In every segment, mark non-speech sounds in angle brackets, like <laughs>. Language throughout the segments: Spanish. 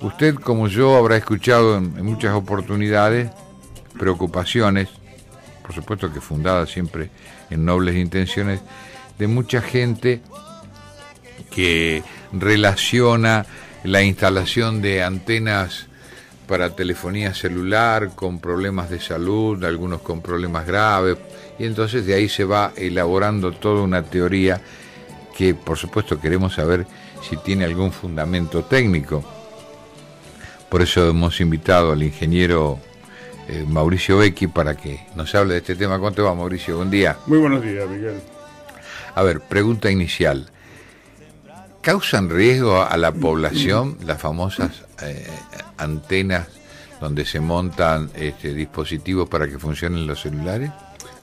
Usted, como yo, habrá escuchado en, muchas oportunidades preocupaciones, por supuesto que fundadas siempre en nobles intenciones, de mucha gente que relaciona la instalación de antenas para telefonía celular con problemas de salud, algunos con problemas graves, y entonces de ahí se va elaborando toda una teoría que por supuesto queremos saber si tiene algún fundamento técnico. Por eso hemos invitado al ingeniero eh, Mauricio Becchi para que nos hable de este tema. Cuánto te va, Mauricio? Buen día. Muy buenos días, Miguel. A ver, pregunta inicial. ¿Causan riesgo a la población <clears throat> las famosas eh, antenas donde se montan este, dispositivos para que funcionen los celulares?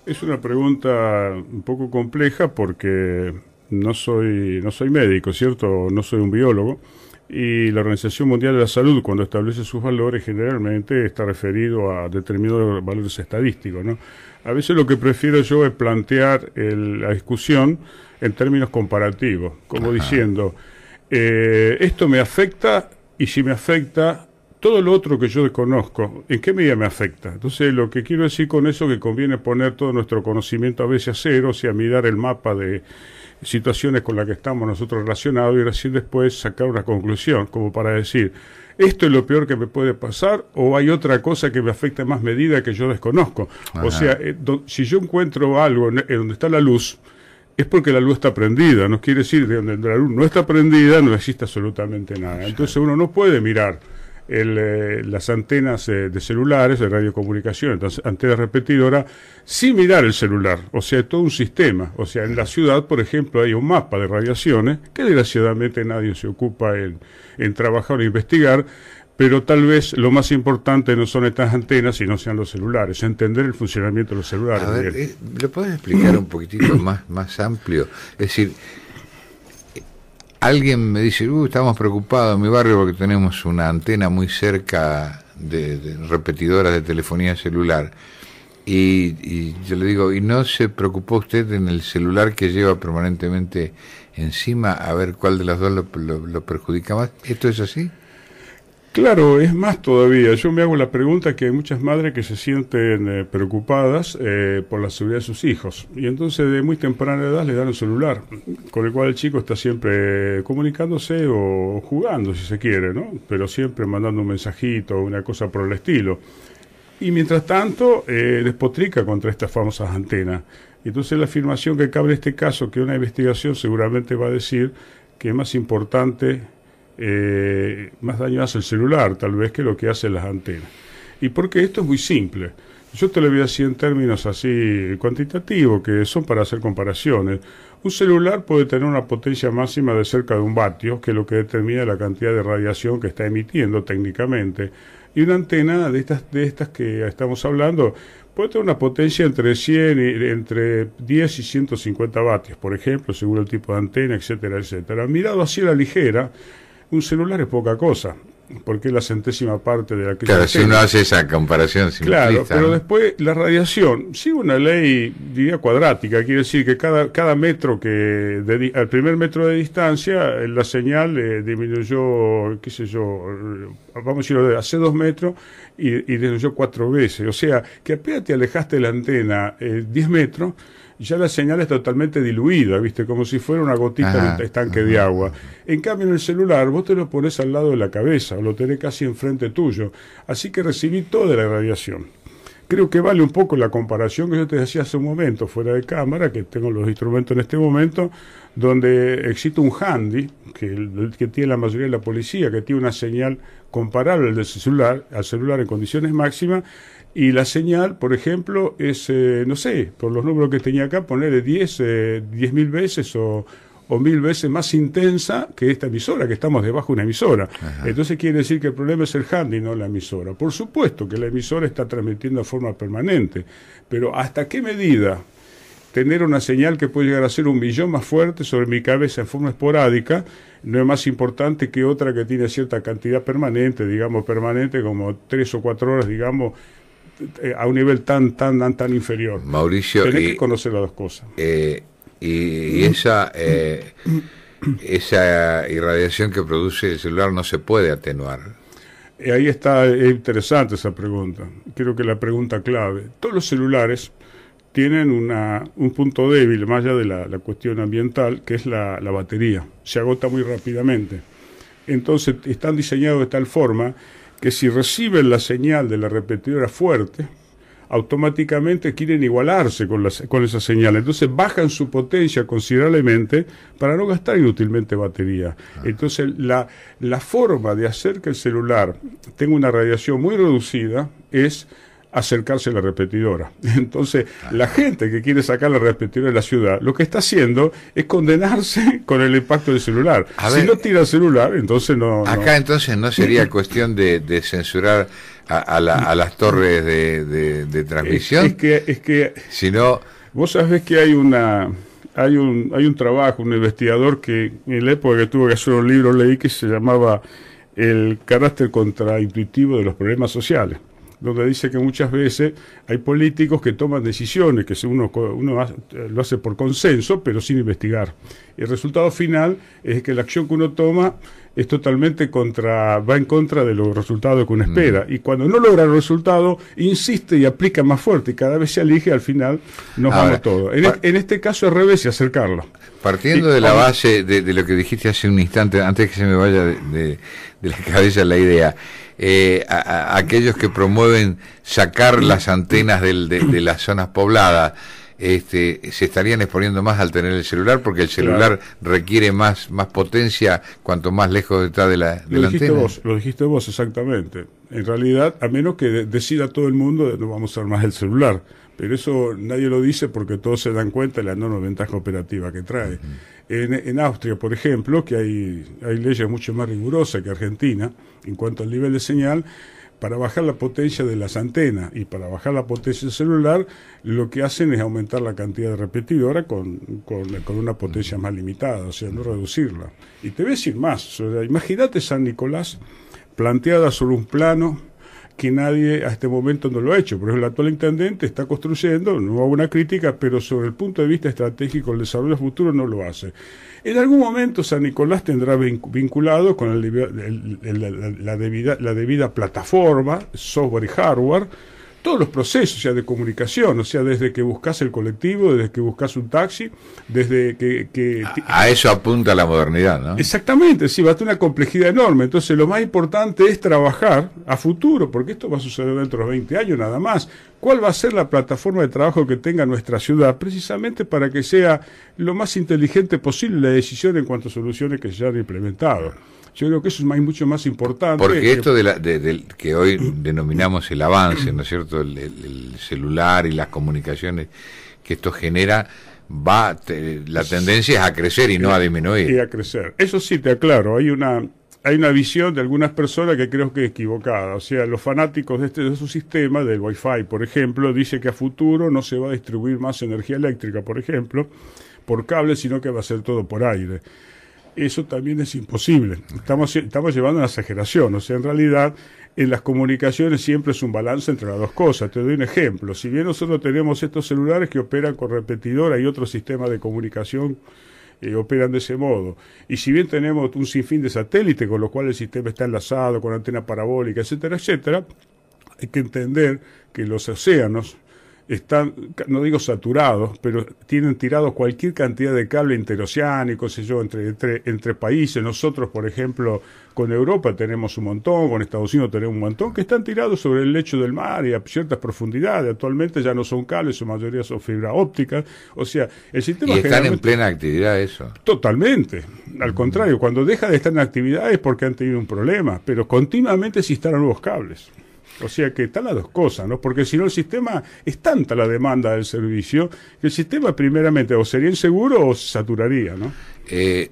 Es una pregunta un poco compleja porque no soy, no soy médico, ¿cierto? No soy un biólogo y la Organización Mundial de la Salud cuando establece sus valores generalmente está referido a determinados valores estadísticos. ¿no? A veces lo que prefiero yo es plantear la discusión en términos comparativos, como diciendo, eh, esto me afecta y si me afecta, todo lo otro que yo desconozco, ¿en qué medida me afecta? Entonces, lo que quiero decir con eso es que conviene poner todo nuestro conocimiento a veces a cero, o sea, mirar el mapa de situaciones con las que estamos nosotros relacionados y recién después sacar una conclusión, como para decir, esto es lo peor que me puede pasar o hay otra cosa que me afecta en más medida que yo desconozco. O sea, eh, si yo encuentro algo en, en donde está la luz, es porque la luz está prendida, no quiere decir que donde la luz no está prendida no existe absolutamente nada. Entonces uno no puede mirar eh, las antenas eh, de celulares, de radiocomunicación, antenas repetidoras, sin mirar el celular. O sea, todo un sistema. O sea, en la ciudad, por ejemplo, hay un mapa de radiaciones que desgraciadamente nadie se ocupa en, trabajar o investigar. Pero tal vez lo más importante no son estas antenas, sino sean los celulares, entender el funcionamiento de los celulares. A ver, eh, explicar un poquitito <clears throat> más, más amplio? Es decir, alguien me dice, estamos preocupados en mi barrio porque tenemos una antena muy cerca de, repetidoras de telefonía celular. Y, yo le digo, ¿y no se preocupó usted en el celular que lleva permanentemente encima a ver cuál de las dos lo perjudica más? ¿Esto es así? Claro, es más todavía. Yo me hago la pregunta que hay muchas madres que se sienten eh, preocupadas eh, por la seguridad de sus hijos. Y entonces de muy temprana edad le dan un celular, con el cual el chico está siempre eh, comunicándose o jugando, si se quiere, ¿no? Pero siempre mandando un mensajito o una cosa por el estilo. Y mientras tanto, despotrica contra estas famosas antenas. Y Entonces la afirmación que cabe en este caso, que una investigación seguramente va a decir que es más importante eh, más daño hace el celular, tal vez, que lo que hacen las antenas. Y porque esto es muy simple. Yo te lo voy a decir en términos así cuantitativos, que son para hacer comparaciones. Un celular puede tener una potencia máxima de cerca de un vatio, que es lo que determina la cantidad de radiación que está emitiendo técnicamente. Y una antena de estas, de estas que estamos hablando puede tener una potencia entre 100 y, entre 10 y 150 vatios, por ejemplo, según el tipo de antena, etcétera, etcétera. Mirado así a la ligera, un celular es poca cosa, porque es la centésima parte de la que... Claro, si uno hace esa comparación simplista. Claro, pero después la radiación si una ley, diría, cuadrática, quiere decir que cada, cada metro que... De, al primer metro de distancia, eh, la señal eh, disminuyó, qué sé yo, eh, vamos a decirlo, hace dos metros y, y yo cuatro veces. O sea, que apenas te alejaste la antena 10 eh, metros, ya la señal es totalmente diluida, ¿viste? Como si fuera una gotita de ah, estanque de agua. En cambio, en el celular, vos te lo pones al lado de la cabeza, lo tenés casi enfrente tuyo. Así que recibí toda la radiación. Creo que vale un poco la comparación que yo te decía hace un momento, fuera de cámara, que tengo los instrumentos en este momento, donde existe un handy, que, tiene la mayoría de la policía, que tiene una señal comparable al celular, al celular en condiciones máximas, y la señal, por ejemplo, es, eh, no sé, por los números que tenía acá, ponerle 10, eh, diez mil veces o o mil veces más intensa que esta emisora, que estamos debajo de una emisora. Entonces quiere decir que el problema es el handy, no la emisora. Por supuesto que la emisora está transmitiendo de forma permanente, pero ¿hasta qué medida tener una señal que puede llegar a ser un millón más fuerte sobre mi cabeza en forma esporádica, no es más importante que otra que tiene cierta cantidad permanente, digamos permanente, como tres o cuatro horas, digamos, eh, a un nivel tan, tan, tan, tan inferior. Mauricio. Tenés que conocer las dos cosas. Eh, y, esa. Eh, <coughs> esa irradiación que produce el celular no se puede atenuar. Ahí está es interesante esa pregunta. Creo que la pregunta clave. Todos los celulares, tienen un punto débil, más allá de la, cuestión ambiental, que es la, batería. Se agota muy rápidamente. Entonces están diseñados de tal forma que si reciben la señal de la repetidora fuerte, automáticamente quieren igualarse con, las, con esa señal. Entonces bajan su potencia considerablemente para no gastar inútilmente batería. Entonces la, la forma de hacer que el celular tenga una radiación muy reducida es acercarse a la repetidora. <laughs> Entonces, la gente que quiere sacar la repetidora de la ciudad, lo que está haciendo es condenarse <laughs> con el impacto del celular. si no tira el celular, entonces no... Acá entonces no sería <laughs> cuestión de, censurar a, las torres de, transmisión. Es, que... Es que Vos sabés que hay una... Hay un, hay un trabajo, un investigador que en la época que tuvo que hacer un libro leí que se llamaba El carácter contraintuitivo de los problemas sociales donde dice que muchas veces hay políticos que toman decisiones, que uno, uno lo hace por consenso, pero sin investigar. el resultado final es que la acción que uno toma es totalmente contra, va en contra de los resultados que uno mm. espera. Y cuando no logra el resultado, insiste y aplica más fuerte. Y cada vez se elige, al final nos vamos todos. En, e, este caso, es revés, y acercarlo. Partiendo de la base de, lo que dijiste hace un instante, antes que se me vaya de, de la <laughs> cabeza la idea. Eh, a, aquellos que promueven sacar las antenas de, las zonas pobladas, este, se estarían exponiendo más al tener el celular porque el celular requiere más, más potencia cuanto más lejos detrás de la, de lo dijiste antena. Vos, lo dijiste vos, exactamente. En realidad, a menos que decida todo el mundo, no vamos a usar más el celular pero eso nadie lo dice porque todos se dan cuenta de la enorme ventaja operativa que trae. en, en, Austria, por ejemplo, que hay, hay leyes mucho más rigurosas que Argentina en cuanto al nivel de señal, para bajar la potencia de las antenas y para bajar la potencia celular, lo que hacen es aumentar la cantidad de repetidora con, con, con una potencia más limitada, o sea, no reducirla. Y te voy a decir más, imagínate San Nicolás planteada sobre un plano que nadie a este momento no lo ha hecho. Por el actual intendente está construyendo, no hago una crítica, pero sobre el punto de vista estratégico del desarrollo futuro no lo hace. En algún momento San Nicolás tendrá vinculado con la debida plataforma, software y hardware, todos los procesos, ya de comunicación, o sea, desde que buscas el colectivo, desde que buscas un taxi, desde que... A, a, eso apunta la modernidad, ¿no? Exactamente, sí, va a tener una complejidad enorme. Entonces, lo más importante es trabajar a futuro, porque esto va a suceder dentro de 20 años nada más. ¿Cuál va a ser la plataforma de trabajo que tenga nuestra ciudad? Precisamente para que sea lo más inteligente posible la decisión en cuanto a soluciones que se hayan implementado. Yo creo que eso es más, mucho más importante. Porque esto de, la, de, que hoy <clears throat> denominamos el avance, ¿no es cierto? El, celular y las comunicaciones que esto genera va la tendencia es a crecer y no a disminuir. Y a crecer. Eso sí, te aclaro, hay una, hay una visión de algunas personas que creo que es equivocada. O sea, los fanáticos de, este, de su sistema, del Wi-Fi, por ejemplo, dice que a futuro no se va a distribuir más energía eléctrica, por ejemplo, por cable, sino que va a ser todo por aire eso también es imposible. Estamos, estamos llevando una exageración, o sea, en realidad en las comunicaciones siempre es un balance entre las dos cosas. Te doy un ejemplo. Si bien nosotros tenemos estos celulares que operan con repetidora y otros sistemas de comunicación eh, operan de ese modo, y si bien tenemos un sinfín de satélites con los cuales el sistema está enlazado con antena parabólica, etcétera, etcétera, hay que entender que los océanos están, no digo saturados, pero tienen tirados cualquier cantidad de cable interoceánico, sé yo, entre, entre, países. Nosotros, por ejemplo, con Europa tenemos un montón, con Estados Unidos tenemos un montón, que están tirados sobre el lecho del mar y a ciertas profundidades. Actualmente ya no son cables, su mayoría son fibra óptica. O sea, el sistema... están en plena actividad eso. Totalmente. Al mm. contrario, cuando deja de estar en actividad es porque han tenido un problema, pero continuamente se instalan nuevos cables. O sea que están las dos cosas, ¿no? Porque si no el sistema, es tanta la demanda del servicio, que el sistema primeramente o sería inseguro o saturaría, ¿no? Eh,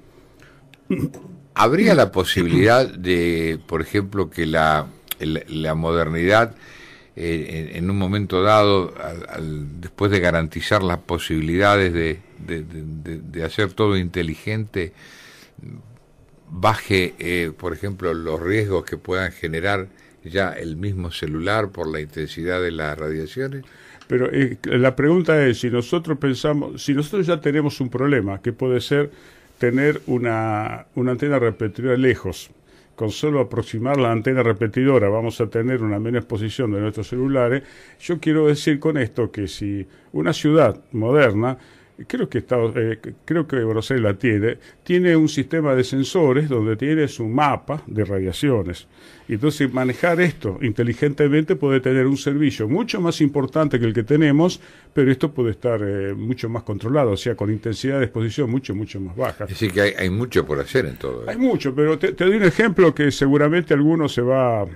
¿Habría la posibilidad de, por ejemplo, que la, la modernidad eh, en, un momento dado, después de garantizar las posibilidades de, de, hacer todo inteligente, baje, eh, por ejemplo, los riesgos que puedan generar ya el mismo celular por la intensidad de las radiaciones? Pero eh, la pregunta es si nosotros pensamos, si nosotros ya tenemos un problema, que puede ser tener una, una antena repetidora lejos, con solo aproximar la antena repetidora vamos a tener una menor exposición de nuestros celulares, yo quiero decir con esto que si una ciudad moderna creo que, Estados, eh, creo que la tiene, tiene un sistema de sensores donde tiene su mapa de radiaciones. y Entonces, manejar esto inteligentemente puede tener un servicio mucho más importante que el que tenemos, pero esto puede estar eh, mucho más controlado, o sea, con intensidad de exposición mucho, mucho más baja. Es decir, que hay, mucho por hacer en todo. Hay mucho, pero te, doy un ejemplo que seguramente alguno se va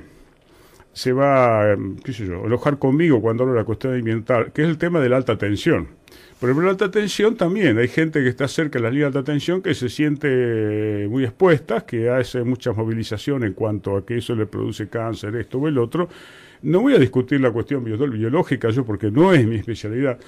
se va, em, qué sé yo, alojar conmigo cuando hablo de la cuestión ambiental, que es el tema de la alta tensión. Pero de la alta tensión también, hay gente que está cerca de las líneas de alta tensión que se siente eh, muy expuesta, que hace mucha movilización en cuanto a que eso le produce cáncer, esto o el otro. No voy a discutir la cuestión biológica yo porque no es mi especialidad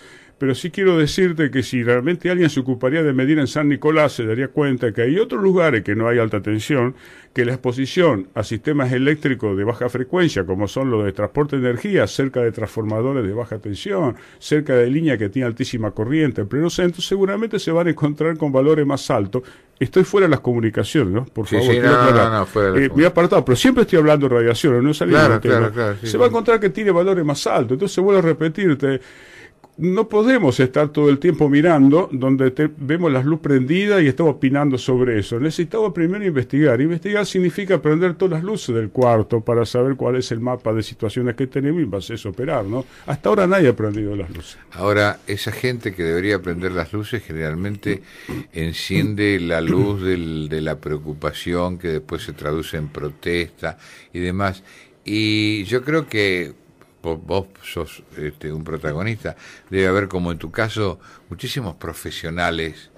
pero sí quiero decirte que si realmente alguien se ocuparía de medir en San Nicolás, se daría cuenta que hay otros lugares que no hay alta tensión, que la exposición a sistemas eléctricos de baja frecuencia, como son los de transporte de energía, cerca de transformadores de baja tensión, cerca de líneas que tienen altísima corriente en pleno centro, seguramente se van a encontrar con valores más altos. Estoy fuera de las comunicaciones, ¿no? Por favor, sí, no, no, fuera eh, apartado, pero siempre estoy hablando de radiaciones, no he salido claro, claro, claro, se va a encontrar que tiene valores más altos. Entonces, vuelvo a repetirte, no podemos estar todo el tiempo mirando donde vemos las luz prendida y estamos opinando sobre eso. Necesitamos primero investigar. Investigar significa prender todas las luces del cuarto para saber cuál es el mapa de situaciones que tenemos y vas a operar, ¿no? Hasta ahora nadie ha prendido las luces. Ahora, esa gente que debería prender las luces generalmente enciende la luz de la preocupación que después se traduce en protesta y demás. Y yo creo que vos, sos este, un protagonista, debe haber como en tu caso muchísimos profesionales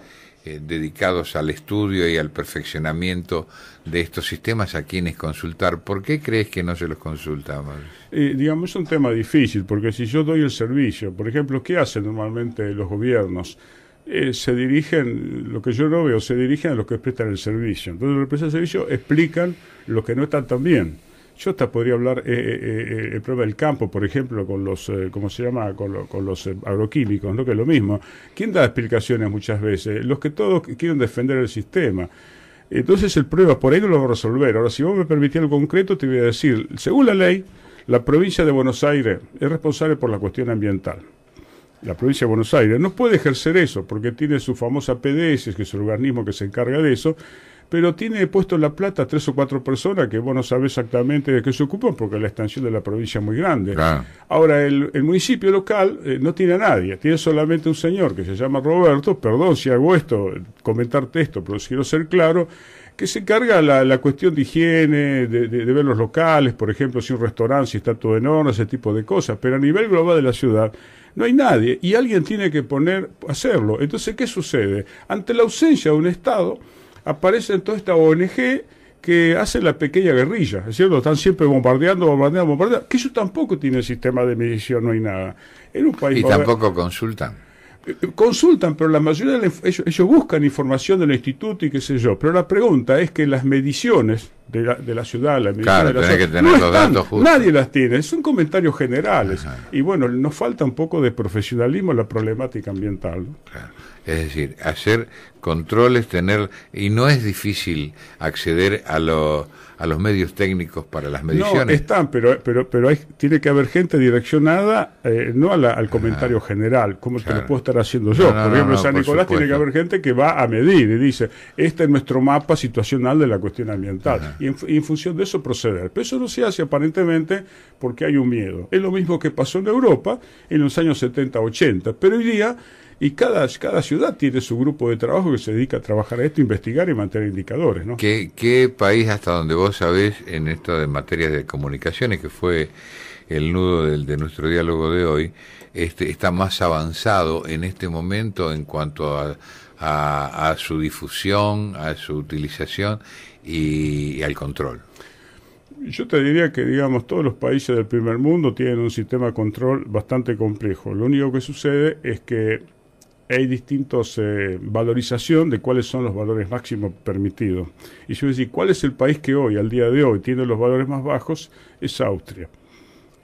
eh, dedicados al estudio y al perfeccionamiento de estos sistemas a quienes consultar. ¿Por qué crees que no se los consultamos? Eh, digamos, es un tema difícil, porque si yo doy el servicio, por ejemplo, ¿qué hacen normalmente los gobiernos? Eh, se dirigen, lo que yo no veo, se dirigen a los que prestan el servicio. Entonces, los que prestan el servicio explican los que no están tan bien yo hasta podría hablar eh, eh, eh, eh el del campo, por ejemplo, con los, eh, ¿cómo se llama? Con, los agroquímicos, ¿no? Que es lo mismo. ¿Quién da explicaciones muchas veces? Los que todos quieren defender el sistema. Entonces el prueba, por ahí no lo va a resolver. Ahora, si vos me permitís algo concreto, te voy a decir, según la ley, la provincia de Buenos Aires es responsable por la cuestión ambiental la provincia de Buenos Aires, no puede ejercer eso porque tiene su famosa PDS, que es el organismo que se encarga de eso, pero tiene puesto en La Plata tres o cuatro personas que vos no sabés exactamente de qué se ocupan porque la extensión de la provincia es muy grande. Ahora, el, municipio local eh, no tiene a nadie, tiene solamente un señor que se llama Roberto, perdón si hago esto, comentarte esto, pero quiero ser claro, que se encarga la, cuestión de higiene, de, de, ver los locales, por ejemplo, si un restaurante, si está todo en orden, ese tipo de cosas, pero a nivel global de la ciudad no hay nadie y alguien tiene que poner, hacerlo. Entonces, ¿qué sucede? Ante la ausencia de un Estado, aparece toda esta ONG que hace la pequeña guerrilla, ¿es cierto? Están siempre bombardeando, bombardeando, bombardeando, que ellos tampoco tiene sistema de medición, no hay nada. En un país y tampoco consultan. Eh, eh, consultan, pero la mayoría de Ellos, buscan información del instituto y qué sé yo. Pero la pregunta es que las mediciones de la, de la ciudad, las mediciones de la ciudad, están, nadie las tiene, son comentarios generales. Y bueno, nos falta un poco de profesionalismo en la problemática ambiental. Es decir, hacer controles, tener... Y no es difícil acceder a, los medios técnicos para las mediciones. No, están, pero, tiene que haber gente direccionada, eh, no al ah. comentario general, como te lo puedo estar haciendo yo. por ejemplo, en San Nicolás tiene que haber gente que va a medir y dice, este es nuestro mapa situacional de la cuestión ambiental. Y en, y en, función de eso proceder. Pero eso no se hace aparentemente porque hay un miedo. Es lo mismo que pasó en Europa en los años 70-80. Pero hoy día y cada, cada ciudad tiene su grupo de trabajo que se dedica a trabajar a esto, investigar y mantener indicadores. ¿no? ¿Qué, país, hasta donde vos sabés, en esto de materias de comunicaciones, que fue el nudo de nuestro diálogo de hoy, este, está más avanzado en este momento en cuanto a, a, su difusión, a su utilización y, y, al control. Yo te diría que, digamos, todos los países del primer mundo tienen un sistema de control bastante complejo. Lo único que sucede es que hay distintos eh, valorización de cuáles son los valores máximos permitidos. Y yo decir, ¿cuál es el país que hoy, al día de hoy, tiene los valores más bajos? Es Austria.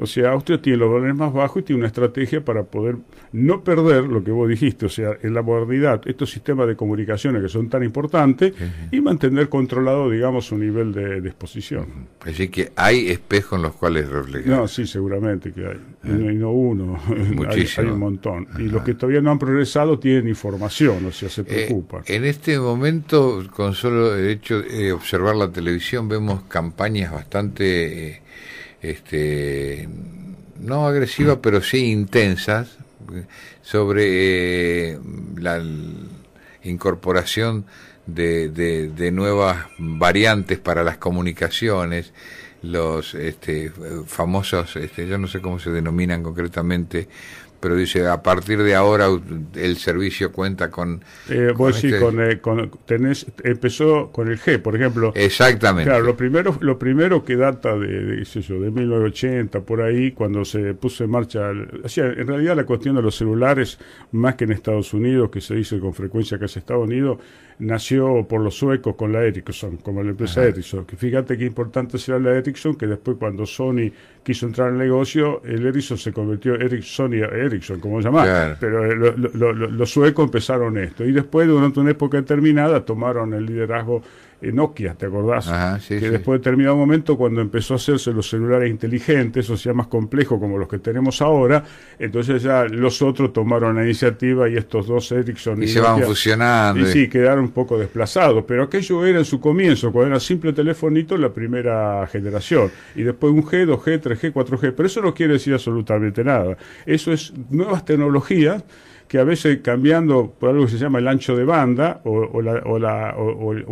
O sea, Austria tiene los valores más bajos y tiene una estrategia para poder no perder lo que vos dijiste, o sea, en la modernidad, estos sistemas de comunicaciones que son tan importantes y mantener controlado, digamos, su nivel de, disposición. exposición. Así que hay espejos en los cuales reflejar. No, sí, seguramente que hay. Ah. No uno, <laughs> hay, un montón. Y los que todavía no han progresado tienen información, o sea, se eh, preocupan. en este momento, con solo el hecho de observar la televisión, vemos campañas bastante... Eh, este, no agresivas, mm. pero sí intensas, sobre eh, la incorporación de, de, de, nuevas variantes para las comunicaciones, los este, famosos, este, yo no sé cómo se denominan concretamente, pero dice a partir de ahora el servicio cuenta con eh, vos con este eh, empezó con el G por ejemplo exactamente claro lo primero lo primero que data de, de, 1980 por ahí cuando se puso en marcha en realidad la cuestión de los celulares más que en Estados Unidos que se dice con frecuencia que es Estados Unidos nació por los suecos con la Ericsson, como la empresa Ericsson. Que fíjate qué importante será la Ericsson, que después cuando Sony quiso entrar en el negocio, el Ericsson se convirtió en Sony Ericsson, como se Pero eh, los suecos empezaron esto. Y después, durante una época determinada, tomaron el liderazgo Nokia, ¿te acordás? que después de determinado momento, cuando empezó a hacerse los celulares inteligentes, o sea, más complejos como los que tenemos ahora, entonces ya los otros tomaron la iniciativa y estos dos Ericsson y, se van fusionando. Y sí, quedaron un poco desplazados, pero aquello era en su comienzo, cuando era simple telefonito la primera generación, y después un G, 2G, 3G, 4G, pero eso no quiere decir absolutamente nada. Eso es nuevas tecnologías que a veces cambiando por algo que se llama el ancho de banda o,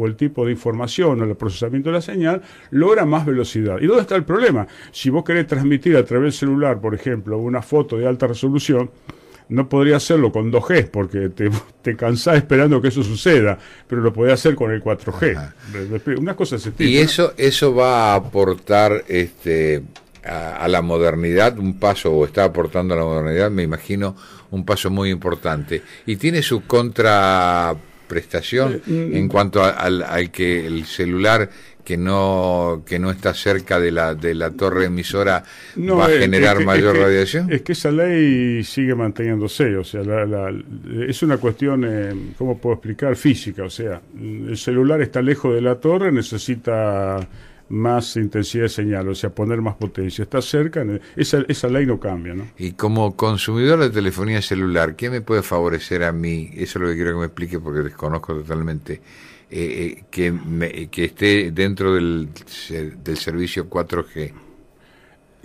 el tipo de información o el procesamiento de la señal, logra más velocidad. ¿Y dónde está el problema? Si vos querés transmitir a través del celular, por ejemplo, una foto de alta resolución, no podría hacerlo con 2G porque <laughs> te, cansás esperando que eso suceda, pero lo podés hacer con el 4G. Unas cosas Y eso, eso va a aportar este, a la modernidad, un paso, o está aportando a la modernidad, me imagino, un paso muy importante. Y tiene su contraprestación en cuanto al, que el celular que no que no está cerca de la de la torre emisora va a generar mayor radiación es que esa ley sigue manteniéndose o sea es una cuestión eh, cómo puedo explicar física o sea el celular está lejos de la torre necesita más intensidad de señal, o sea, poner más potencia. Está cerca, esa, ley no cambia. ¿no? Y como consumidor de telefonía celular, ¿qué me puede favorecer a mí? Eso es lo que quiero que me explique porque desconozco totalmente. Eh, eh, que, que esté dentro del, servicio 4G.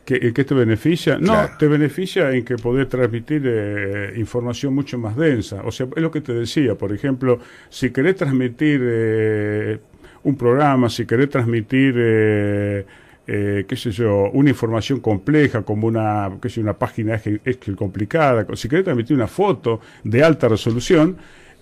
¿Qué, ¿Qué, te beneficia? No, te beneficia en que podés transmitir eh, información mucho más densa. O sea, es lo que te decía, por ejemplo, si querés transmitir eh, un programa, si querés transmitir, eh, eh, qué sé yo, una información compleja como una, qué sé, una página complicada, si querés transmitir una foto de alta resolución,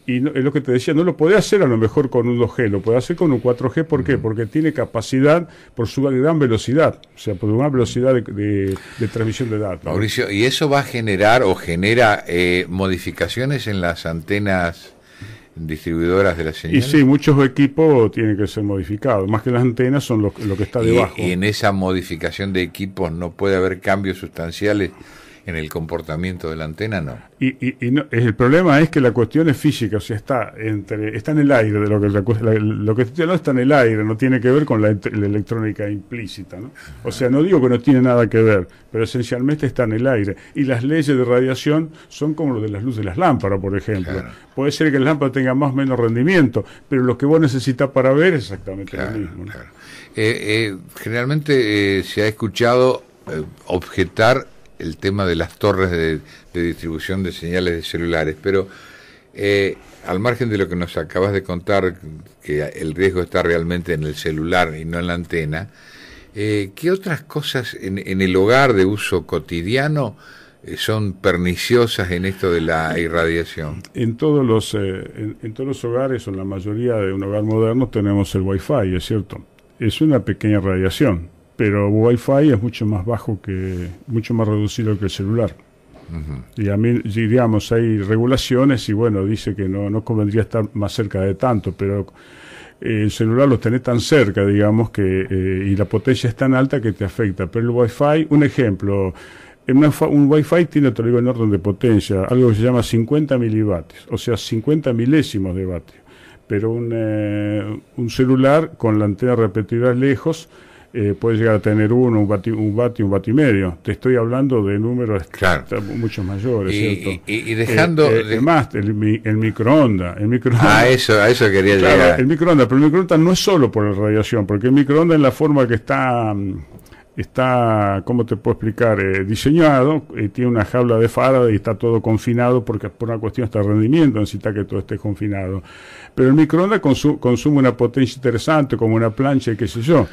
y es lo que te decía, no lo podés hacer a lo mejor con un 2G, lo puede hacer con un 4G, ¿por qué? Porque tiene capacidad por su gran velocidad, o sea, por una velocidad de, transmisión de datos. Mauricio, ¿y eso va a generar o genera eh, modificaciones en las antenas distribuidoras de la señal. Y sí, muchos equipos tienen que ser modificados, más que las antenas son lo, que está debajo. y en esa modificación de equipos no puede haber cambios sustanciales en el comportamiento de la antena no. Y, el problema es que la cuestión es física, o sea, está entre está en el aire, de lo que lo que estoy está en el aire, no tiene que ver con la, electrónica implícita, ¿no? O sea, no digo que no tiene nada que ver, pero esencialmente está en el aire y las leyes de radiación son como lo de las luces de las lámparas, por ejemplo. Puede ser que la lámpara tenga más o menos rendimiento, pero lo que vos necesitas para ver es exactamente lo mismo. Eh, eh, generalmente eh, se ha escuchado objetar el tema de las torres de, distribución de señales de celulares, pero eh, al margen de lo que nos acabas de contar, que el riesgo está realmente en el celular y no en la antena, eh, ¿qué otras cosas en, el hogar de uso cotidiano eh, son perniciosas en esto de la irradiación? En todos los, en, todos los hogares o en la mayoría de un hogar moderno tenemos el Wi-Fi, es cierto. Es una pequeña radiación pero Wi-Fi es mucho más bajo que, mucho más reducido que el celular. Y a mí, digamos, hay regulaciones y bueno, dice que no, convendría estar más cerca de tanto, pero eh, el celular lo tenés tan cerca, digamos, que, eh, y la potencia es tan alta que te afecta. Pero el Wi-Fi, un ejemplo, un Wi-Fi tiene, otro nivel orden de potencia, algo que se llama 50 milivatios, o sea, 50 milésimos de vatios. Pero un, eh, un celular con la antena repetida lejos, eh, llegar a tener uno, un vati, un vati, un medio. Te estoy hablando de números mucho mayores, y, dejando... Eh, eh, el, el, microondas, el microondas. Ah, a eso quería llegar. El microondas, pero el microondas no es solo por la radiación, porque el microondas en la forma que está... Mm, está, ¿cómo te puedo explicar? Eh, diseñado, tiene una jaula de Faraday y está todo confinado porque por una cuestión está rendimiento, necesita que todo esté confinado. Pero el microondas consume una potencia interesante, como una plancha y qué sé yo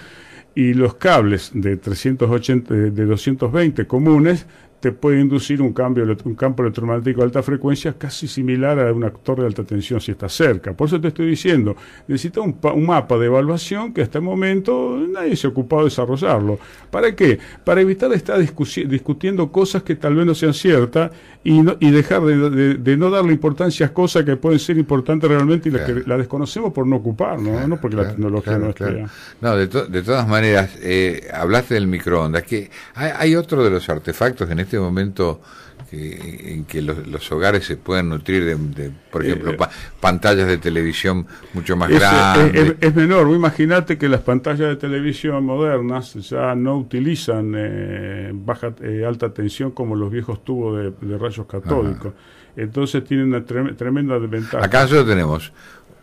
y los cables de 380 de 220 comunes te puede inducir un cambio un campo electromagnético de alta frecuencia casi similar a un actor de alta tensión si está cerca. Por eso te estoy diciendo, necesita un, un mapa de evaluación que hasta el momento nadie se ha ocupado de desarrollarlo. ¿Para qué? Para evitar estar discutiendo cosas que tal vez no sean ciertas y, y dejar de, de, no darle importancia a cosas que pueden ser importantes realmente y las que la desconocemos por no ocupar, no porque la tecnología no es No, de, de, todas maneras, eh, hablaste del microondas, que hay, otro de los artefactos en este momento que, en que los, hogares se pueden nutrir de, por eh, ejemplo, eh, pantallas de televisión mucho más grandes. Es, menor, imagínate que las pantallas de televisión modernas ya no utilizan baja alta tensión como los viejos tubos de, de católicos. Entonces tienen una tremenda desventaja. Acá lo tenemos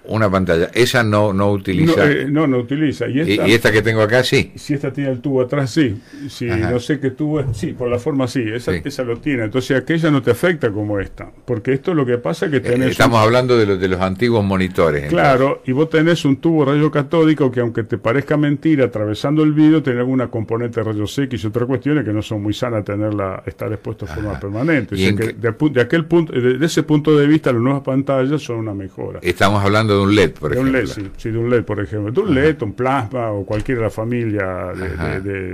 una pantalla. Esa no, no utiliza. No, eh, no, utiliza. Y esta, que tengo acá sí? Si esta tiene el tubo atrás, sí. Si no sé qué tubo es, sí, por la forma sí. Esa, esa lo tiene. Entonces aquella no te afecta como esta. Porque esto lo que pasa que eh, tenés. estamos hablando de, lo, de los antiguos monitores. Claro, y vos tenés un tubo rayo catódico que, aunque te parezca mentira, atravesando el vidrio, tiene alguna componente de rayos X y otras cuestiones que no son muy sanas tenerla, estar expuesto de forma permanente. O De, aquel punto, de ese punto de vista, las nuevas pantallas son una mejora. Estamos hablando de un LED, por ejemplo. Un LED, de un LED, por ejemplo. De un LED, un plasma o cualquiera de la familia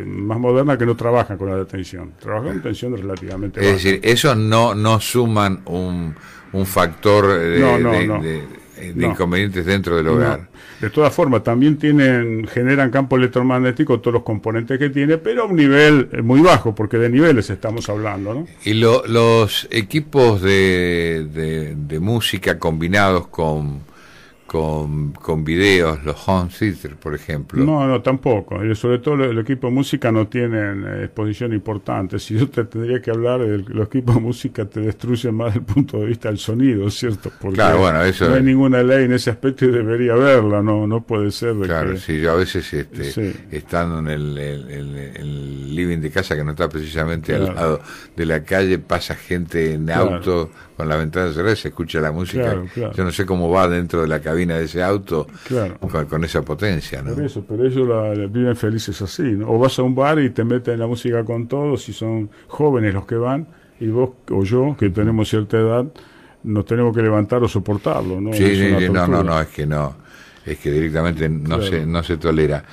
más moderna que no trabajan con la detención. Trabajan con tensión relativamente baja. Es decir, eso no, no suman un, factor eh, de, eh, inconvenientes dentro del hogar. De todas formas, también tienen, generan campo electromagnético todos los componentes que tiene, pero a un nivel eh, muy bajo, porque de niveles estamos hablando. Y los equipos de música combinados con con, con videos, los home theater, por ejemplo. No, no, tampoco. Eh, sobre todo el, equipo de música no tiene eh, exposición importante. Si yo te tendría que hablar, el, equipo equipos de música te destruye más desde el punto de vista del sonido, ¿cierto? Porque bueno, eso no hay ninguna ley en ese aspecto y debería haberla, no no puede ser. De claro, sí, yo a veces este, estando en el, living de casa, que no está precisamente al lado de la calle, pasa gente en auto con la ventana cerrada se escucha la música. Yo no sé cómo va dentro de la cabina de ese auto con, esa potencia, ¿no? Por eso, pero ellos la, viven felices así, ¿no? O vas a un bar y te meten la música con todos y son jóvenes los que van y vos o yo, que tenemos cierta edad, nos tenemos que levantar o soportarlo, ¿no? Sí, sí, no, no, no, es que no, es que directamente no, se, no se tolera.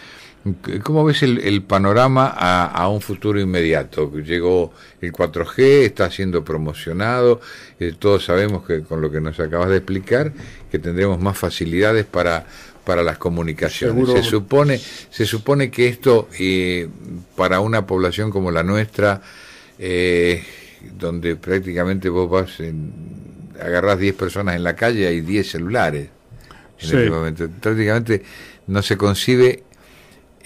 ¿Cómo ves el, panorama a, un futuro inmediato? Llegó el 4G, está siendo promocionado, eh, todos sabemos que con lo que nos acabas de explicar, que tendremos más facilidades para, para las comunicaciones. Se supone, se supone que esto eh, para una población como la nuestra, eh, donde prácticamente vos vas, en, agarrás 10 personas en la calle y 10 celulares. En este momento. Prácticamente no se concibe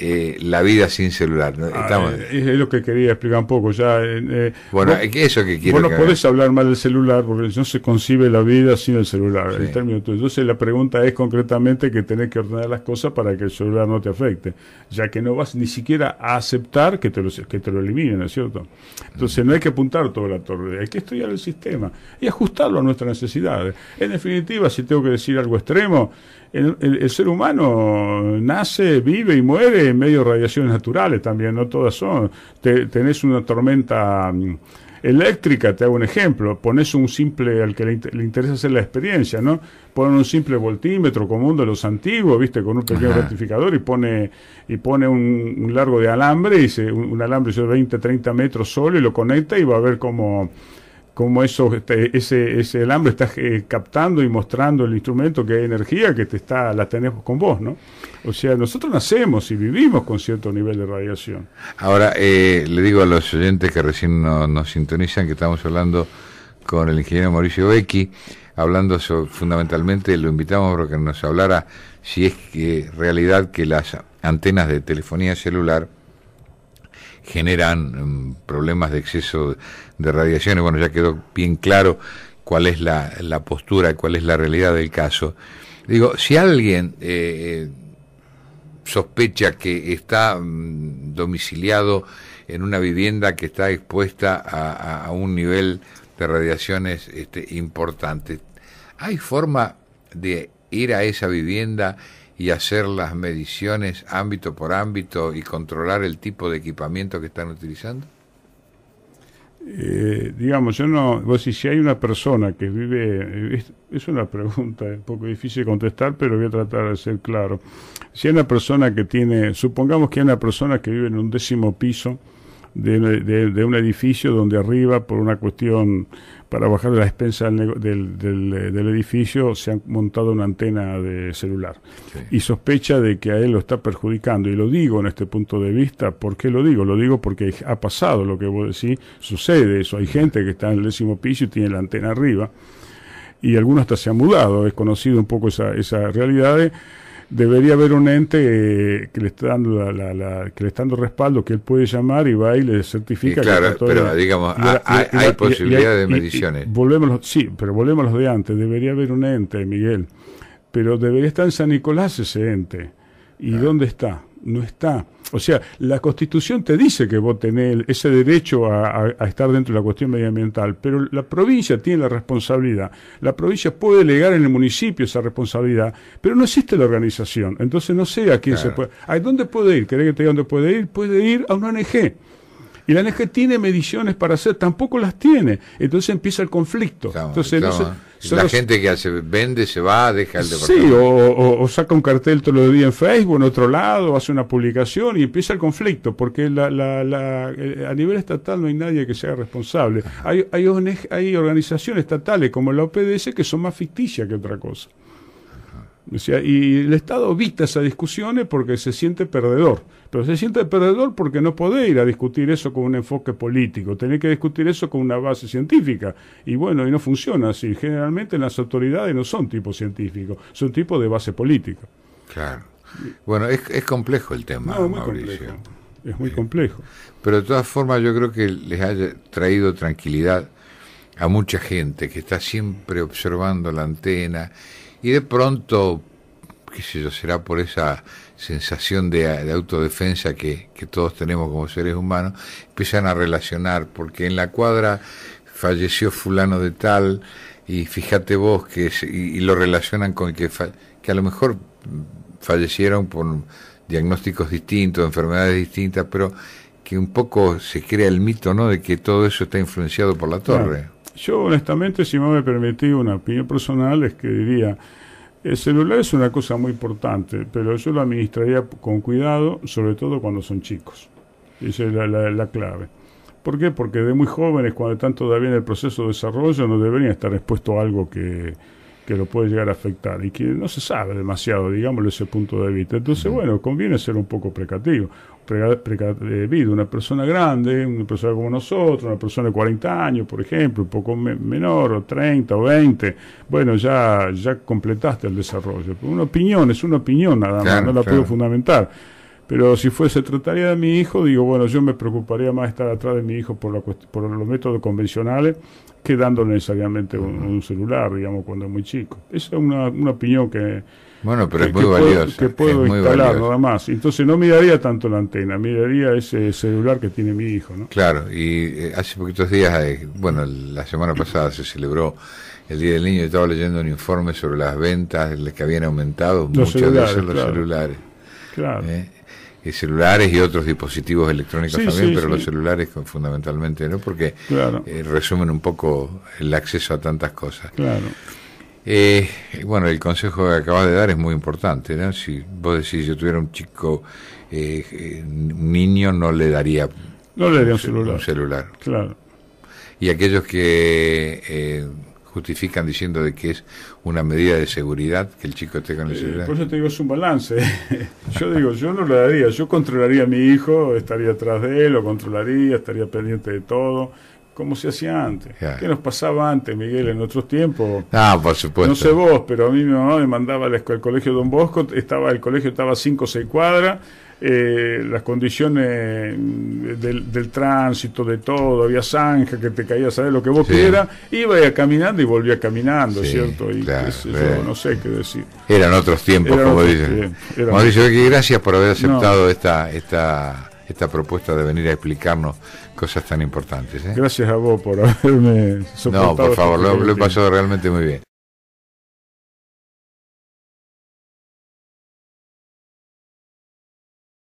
eh, la vida sin celular. Ah, eh, es, lo que quería explicar un poco. Ya, eh, bueno, eso que quiero. Vos no podés hablar más del celular porque no se concibe la vida sin el celular. El término. Entonces, la pregunta es concretamente que tenés que ordenar las cosas para que el celular no te afecte, ya que no vas ni siquiera a aceptar que te lo, que te lo eliminen, ¿no es cierto? Entonces, no hay que apuntar toda la torre, hay que estudiar el sistema y ajustarlo a nuestras necesidades. En definitiva, si tengo que decir algo extremo, el, ser humano nace, vive y muere en medio de radiaciones naturales también, no todas son. tenés una tormenta mm, eléctrica, te hago un ejemplo, pones un simple, al que le, interesa hacer la experiencia, ¿no? Ponen un simple voltímetro común de los antiguos, ¿viste? Con un pequeño rectificador y pone, y pone un, largo de alambre, y un, un, alambre de 20, 30 metros solo y lo conecta y va a ver cómo como eso, este, ese, ese alambre está eh, captando y mostrando el instrumento que hay energía que te está, la tenemos con vos, ¿no? O sea, nosotros nacemos y vivimos con cierto nivel de radiación. Ahora, eh, le digo a los oyentes que recién nos sintonizan que estamos hablando con el ingeniero Mauricio Becchi, hablando fundamentalmente, lo invitamos para que nos hablara si es que realidad que las antenas de telefonía celular generan mm, problemas de exceso de radiaciones. Bueno, ya quedó bien claro cuál es la, la postura, cuál es la realidad del caso. Digo, si alguien eh, eh, sospecha que está mm, domiciliado en una vivienda que está expuesta a, a un nivel de radiaciones este, importante, ¿hay forma de ir a esa vivienda? y hacer las mediciones ámbito por ámbito y controlar el tipo de equipamiento que están utilizando? Eh, digamos, yo no, vos si hay una persona que vive, es, es una pregunta un poco difícil de contestar, pero voy a tratar de ser claro. Si hay una persona que tiene, supongamos que hay una persona que vive en un décimo piso, de, un edificio donde arriba, por una cuestión para bajar la despensa eh, del, edificio, se han montado una antena de celular. Y sospecha de que a él lo está perjudicando. Y lo digo en este punto de vista, ¿por qué lo digo? Lo digo porque ha pasado lo que vos decís, sucede eso. Hay gente que está en el décimo piso y tiene la antena arriba. Y algunos hasta se han mudado, es conocido un poco esa, esa realidad debería haber un ente eh, que le está dando que le está dando respaldo que él puede llamar y va y le certifica claro, pero digamos hay, posibilidad de mediciones volvemos sí pero volvemos a los de antes debería haber un ente Miguel pero debería estar en San Nicolás ese ente y dónde está no está o sea, la Constitución te dice que vos tenés ese derecho a, estar dentro de la cuestión medioambiental, pero la provincia tiene la responsabilidad. La provincia puede delegar en el municipio esa responsabilidad, pero no existe la organización. Entonces no sé a quién se puede. ¿A dónde puede ir? ¿Querés que te diga dónde puede ir? Puede ir a una ONG. Y la NG tiene mediciones para hacer, tampoco las tiene. Entonces empieza el conflicto. Entonces, la gente que hace, vende, se va, deja el departamento. Sí, o, saca un cartel todo el día en Facebook, en otro lado, hace una publicación y empieza el conflicto, porque eh, a nivel estatal no hay nadie que sea responsable. Hay, hay, hay organizaciones estatales como la OPDS que son más ficticias que otra cosa y el Estado evita esas discusiones porque se siente perdedor. Pero se siente perdedor porque no puede ir a discutir eso con un enfoque político. Tiene que discutir eso con una base científica. Y bueno, y no funciona así. Generalmente las autoridades no son tipo científico, son tipo de base política. Claro. Bueno, es, complejo el tema, Mauricio. Es muy complejo. Pero de todas formas, yo creo que les haya traído tranquilidad a mucha gente que está siempre observando la antena y de pronto, qué sé yo, será por esa sensación de, autodefensa que, todos tenemos como seres humanos, empiezan a relacionar, porque en la cuadra falleció fulano de tal, y fíjate vos que y, lo relacionan con que, que a lo mejor fallecieron por diagnósticos distintos, enfermedades distintas, pero que un poco se crea el mito, ¿no? De que todo eso está influenciado por la torre. Yo honestamente, si me permití una opinión personal, es que diría, el celular es una cosa muy importante, pero yo lo administraría con cuidado, sobre todo cuando son chicos. Esa es la, la clave. ¿Por qué? Porque de muy jóvenes, cuando están todavía en el proceso de desarrollo, no deberían estar expuestos a algo que, que lo puede llegar a afectar y que no se sabe demasiado, digámoslo, ese punto de vista. Entonces, bueno, conviene ser un poco precativo, precavido, eh, una persona grande, una persona como nosotros, una persona de 40 años, por ejemplo, un poco menor, o 30 o 20, bueno, ya, ya completaste el desarrollo. Una opinión es una opinión nada más, no la puedo fundamentar. Pero si fuese trataría de mi hijo, digo, bueno, yo me preocuparía más estar atrás de mi hijo por, por los métodos convencionales que dándole necesariamente un, celular, digamos, cuando es muy chico. Esa es una, una opinión que... Bueno, pero es muy valiosa. que puedo instalar nada más. Entonces no miraría tanto la antena, miraría ese celular que tiene mi hijo. ¿no? Claro, y eh, hace poquitos días, eh, bueno, la semana pasada se celebró el Día del Niño, estaba leyendo un informe sobre las ventas que habían aumentado, muchas veces los celulares. Claro. Eh, y celulares y otros dispositivos electrónicos también, pero los celulares fundamentalmente, ¿no? Porque eh, resumen un poco el acceso a tantas cosas. Claro. Eh, bueno, el consejo que acabas de dar es muy importante, ¿no? Si vos decís, yo tuviera un chico, eh, niño, no le daría... No le un, celular. Claro. Y aquellos que justifican diciendo de que es una medida de seguridad que el chico esté con el seguridad eh, por eso te digo, es un balance. <laughs> yo digo, yo no lo daría, yo controlaría a mi hijo, estaría atrás de él, lo controlaría, estaría pendiente de todo, como se hacía antes. ¿Qué nos pasaba antes, Miguel, en otros tiempos? No sé vos, pero a mí mi mamá me mandaba al, colegio Don Bosco, estaba el colegio estaba a cinco o seis cuadras, eh, las condiciones del, tránsito, de todo, había zanja que te caía, sabes lo que vos quieras, iba caminando y volvía caminando, ¿cierto? Y no sé qué decir. Eran otros tiempos, como dicen. Mauricio, gracias por haber aceptado esta, esta, esta propuesta de venir a explicarnos cosas tan importantes. ¿eh? Gracias a vos por haberme soportado. No, por favor, lo he pasado realmente muy bien.